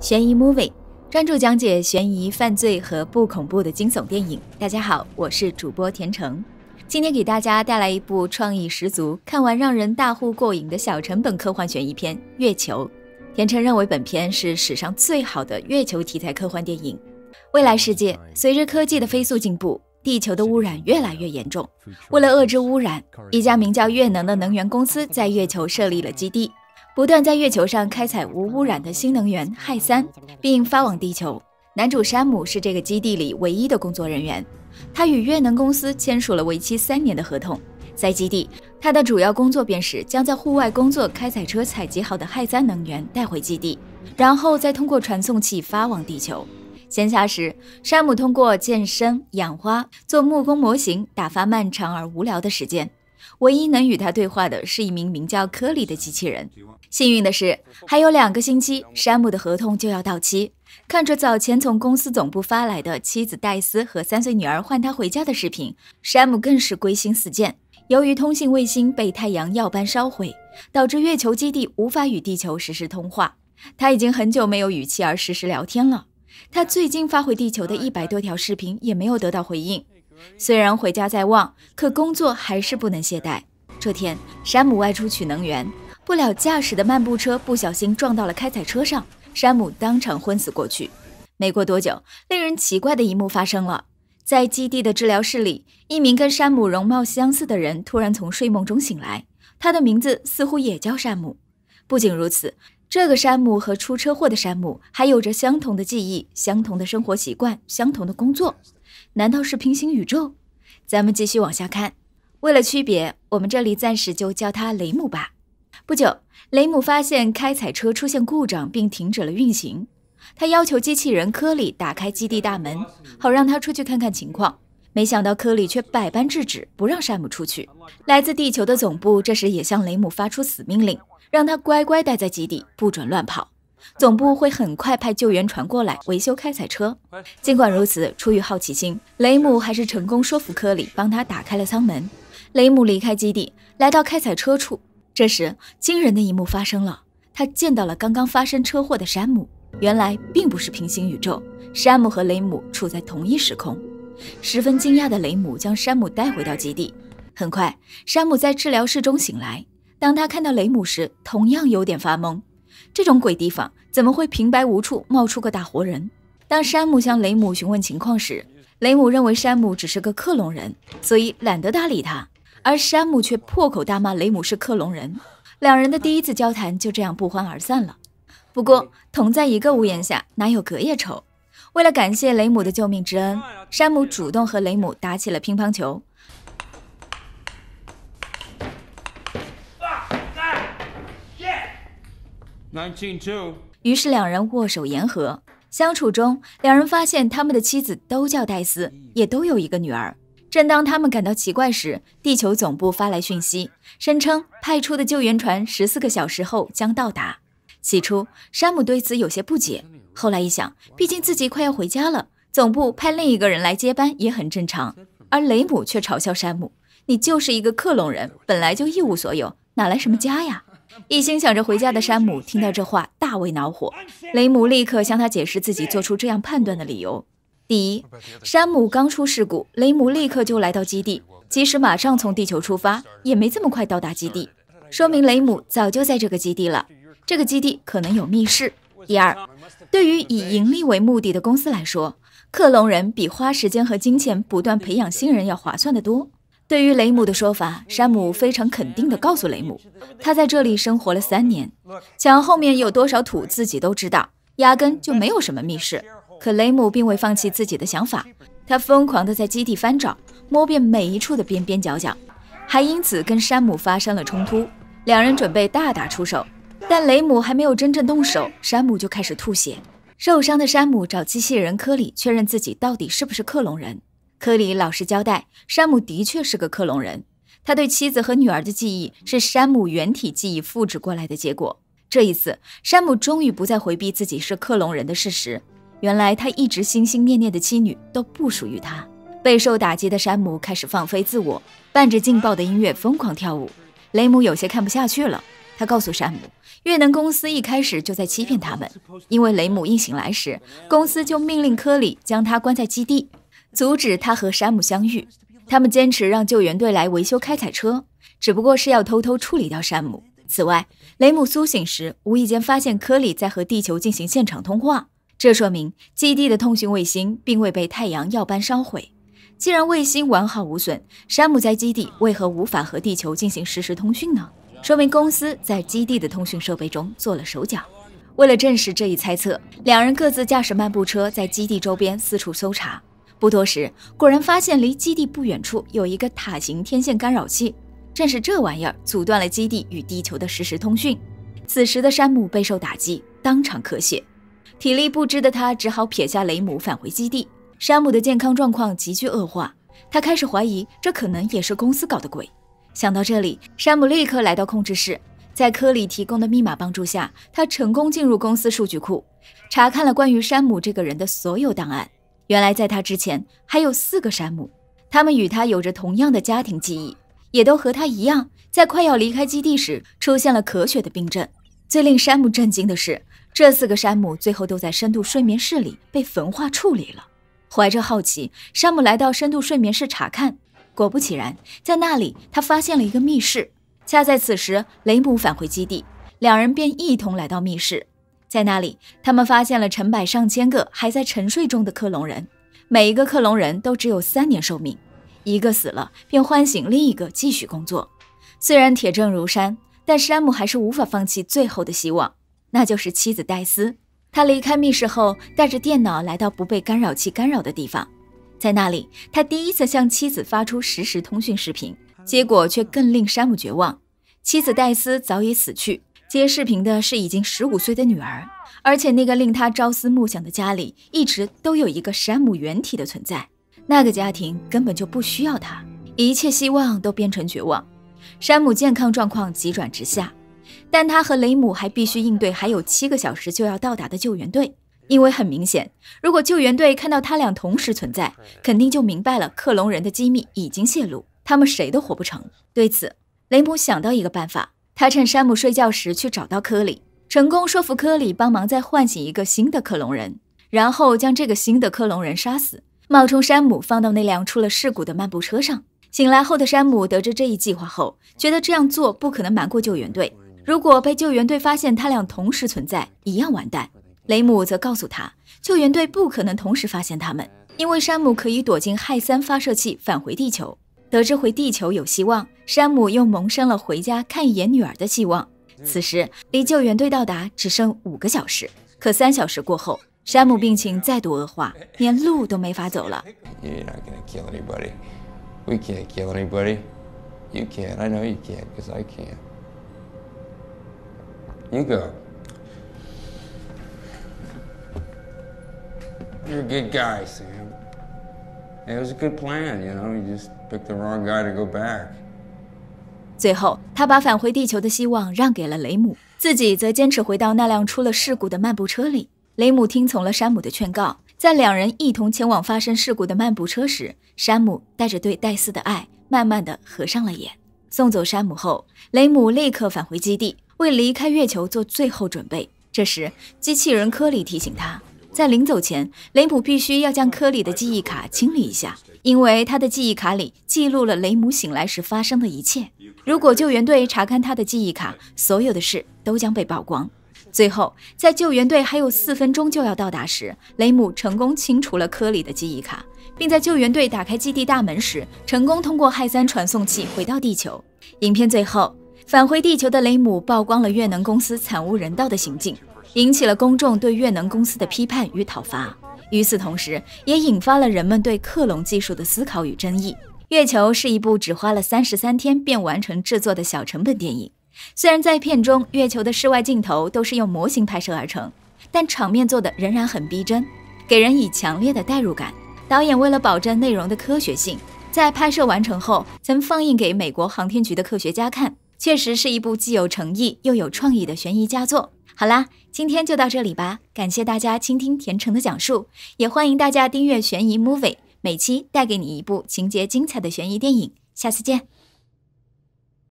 悬疑 movie，专注讲解悬疑、犯罪和不恐怖的惊悚电影。大家好，我是主播田橙，今天给大家带来一部创意十足、看完让人大呼过瘾的小成本科幻悬疑片《月球》。田橙认为本片是史上最好的月球题材科幻电影。未来世界，随着科技的飞速进步，地球的污染越来越严重。为了遏制污染，一家名叫月能的能源公司在月球设立了基地。不断在月球上开采无污染的新能源氦三，并发往地球。男主山姆是这个基地里唯一的工作人员，他与月能公司签署了为期三年的合同。在基地，他的主要工作便是将在户外工作开采车采集好的氦三能源带回基地，然后再通过传送器发往地球。闲暇时，山姆通过健身、养花、做木工模型打发漫长而无聊的时间。唯一能与他对话的是一名名叫科里的机器人。幸运的是，还有两个星期，山姆的合同就要到期。看着早前从公司总部发来的妻子戴斯和三岁女儿唤他回家的视频，山姆更是归心似箭。由于通信卫星被太阳耀斑烧毁，导致月球基地无法与地球实时通话。他已经很久没有与妻儿实时聊天了。他最近发回地球的一百多条视频也没有得到回应。虽然回家在望，可工作还是不能懈怠。这天，山姆外出取能源，不料驾驶的漫步车不小心撞到了开采车上，山姆当场昏死过去。没过多久，令人奇怪的一幕发生了：在基地的治疗室里，一名跟山姆容貌相似的人突然从睡梦中醒来，他的名字似乎也叫山姆。不仅如此。这个山姆和出车祸的山姆还有着相同的记忆、相同的生活习惯、相同的工作，难道是平行宇宙？咱们继续往下看。为了区别，我们这里暂时就叫他雷姆吧。不久，雷姆发现开采车出现故障并停止了运行，他要求机器人科里打开基地大门，好让他出去看看情况。没想到科里却百般制止，不让山姆出去。来自地球的总部这时也向雷姆发出死命令。让他乖乖待在基地，不准乱跑。总部会很快派救援船过来维修开采车。尽管如此，出于好奇心，雷姆还是成功说服科里帮他打开了舱门。雷姆离开基地，来到开采车处。这时，惊人的一幕发生了，他见到了刚刚发生车祸的山姆。原来，并不是平行宇宙，山姆和雷姆处在同一时空。十分惊讶的雷姆将山姆带回到基地。很快，山姆在治疗室中醒来。当他看到雷姆时，同样有点发懵。这种鬼地方怎么会平白无处冒出个大活人？当山姆向雷姆询问情况时，雷姆认为山姆只是个克隆人，所以懒得搭理他。而山姆却破口大骂雷姆是克隆人，两人的第一次交谈就这样不欢而散了。不过同在一个屋檐下，哪有隔夜仇？为了感谢雷姆的救命之恩，山姆主动和雷姆打起了乒乓球。于是两人握手言和。相处中，两人发现他们的妻子都叫戴斯，也都有一个女儿。正当他们感到奇怪时，地球总部发来讯息，声称派出的救援船十四个小时后将到达。起初，山姆对此有些不解，后来一想，毕竟自己快要回家了，总部派另一个人来接班也很正常。而雷姆却嘲笑山姆：“你就是一个克隆人，本来就一无所有，哪来什么家呀？”一心想着回家的山姆听到这话，大为恼火。雷姆立刻向他解释自己做出这样判断的理由：第一，山姆刚出事故，雷姆立刻就来到基地，即使马上从地球出发，也没这么快到达基地，说明雷姆早就在这个基地了。这个基地可能有密室。第二，对于以盈利为目的的公司来说，克隆人比花时间和金钱不断培养新人要划算得多。对于雷姆的说法，山姆非常肯定地告诉雷姆，他在这里生活了三年，墙后面有多少土自己都知道，压根就没有什么密室。可雷姆并未放弃自己的想法，他疯狂地在基地翻找，摸遍每一处的边边角角，还因此跟山姆发生了冲突，两人准备大打出手。但雷姆还没有真正动手，山姆就开始吐血，受伤的山姆找机器人科里确认自己到底是不是克隆人。科里老实交代，山姆的确是个克隆人。他对妻子和女儿的记忆是山姆原体记忆复制过来的结果。这一次，山姆终于不再回避自己是克隆人的事实。原来，他一直心心念念的妻女都不属于他。备受打击的山姆开始放飞自我，伴着劲爆的音乐疯狂跳舞。雷姆有些看不下去了，他告诉山姆，越能公司一开始就在欺骗他们。因为雷姆一醒来时，公司就命令科里将他关在基地。阻止他和山姆相遇。他们坚持让救援队来维修开采车，只不过是要偷偷处理掉山姆。此外，雷姆苏醒时无意间发现科里在和地球进行现场通话，这说明基地的通讯卫星并未被太阳耀斑烧毁。既然卫星完好无损，山姆在基地为何无法和地球进行实时通讯呢？说明公司在基地的通讯设备中做了手脚。为了证实这一猜测，两人各自驾驶漫步车在基地周边四处搜查。不多时，果然发现离基地不远处有一个塔形天线干扰器，正是这玩意儿阻断了基地与地球的实时通讯。此时的山姆备受打击，当场咳血，体力不支的他只好撇下雷姆返回基地。山姆的健康状况急剧恶化，他开始怀疑这可能也是公司搞的鬼。想到这里，山姆立刻来到控制室，在科里提供的密码帮助下，他成功进入公司数据库，查看了关于山姆这个人的所有档案。原来，在他之前还有四个山姆，他们与他有着同样的家庭记忆，也都和他一样，在快要离开基地时出现了咳血的病症。最令山姆震惊的是，这四个山姆最后都在深度睡眠室里被焚化处理了。怀着好奇，山姆来到深度睡眠室查看，果不其然，在那里他发现了一个密室。恰在此时，雷姆返回基地，两人便一同来到密室。在那里，他们发现了成百上千个还在沉睡中的克隆人，每一个克隆人都只有三年寿命，一个死了便唤醒另一个继续工作。虽然铁证如山，但山姆还是无法放弃最后的希望，那就是妻子戴斯。他离开密室后，带着电脑来到不被干扰器干扰的地方，在那里，他第一次向妻子发出实时通讯视频，结果却更令山姆绝望：妻子戴斯早已死去。接视频的是已经十五岁的女儿，而且那个令他朝思暮想的家里一直都有一个山姆原体的存在。那个家庭根本就不需要他，一切希望都变成绝望。山姆健康状况急转直下，但他和雷姆还必须应对还有七个小时就要到达的救援队，因为很明显，如果救援队看到他俩同时存在，肯定就明白了克隆人的机密已经泄露，他们谁都活不成。对此，雷姆想到一个办法。他趁山姆睡觉时去找到科里，成功说服科里帮忙再唤醒一个新的克隆人，然后将这个新的克隆人杀死，冒充山姆放到那辆出了事故的漫步车上。醒来后的山姆得知这一计划后，觉得这样做不可能瞒过救援队，如果被救援队发现他俩同时存在，一样完蛋。雷姆则告诉他，救援队不可能同时发现他们，因为山姆可以躲进氦三发射器返回地球。得知回地球有希望，山姆又萌生了回家看一眼女儿的希望。此时离救援队到达只剩五个小时，可三小时过后，山姆病情再度恶化，连路都没法走了。It picked just the to was know. wrong a plan, back. good guy go you You 最后，他把返回地球的希望让给了雷姆，自己则坚持回到那辆出了事故的漫步车里。雷姆听从了山姆的劝告，在两人一同前往发生事故的漫步车时，山姆带着对戴斯的爱，慢慢的合上了眼。送走山姆后，雷姆立刻返回基地，为离开月球做最后准备。这时，机器人科里提醒他。在临走前，雷姆必须要将科里的记忆卡清理一下，因为他的记忆卡里记录了雷姆醒来时发生的一切。如果救援队查看他的记忆卡，所有的事都将被曝光。最后，在救援队还有四分钟就要到达时，雷姆成功清除了科里的记忆卡，并在救援队打开基地大门时，成功通过氦三传送器回到地球。影片最后，返回地球的雷姆曝光了越能公司惨无人道的行径。引起了公众对月能公司的批判与讨伐，与此同时，也引发了人们对克隆技术的思考与争议。《月球》是一部只花了三十三天便完成制作的小成本电影。虽然在片中，月球的室外镜头都是用模型拍摄而成，但场面做的仍然很逼真，给人以强烈的代入感。导演为了保证内容的科学性，在拍摄完成后曾放映给美国航天局的科学家看。确实是一部既有诚意又有创意的悬疑佳作。好啦，今天就到这里吧。感谢大家倾听甜橙的讲述，也欢迎大家订阅《悬疑 Movie》，每期带给你一部情节精彩的悬疑电影。下次见。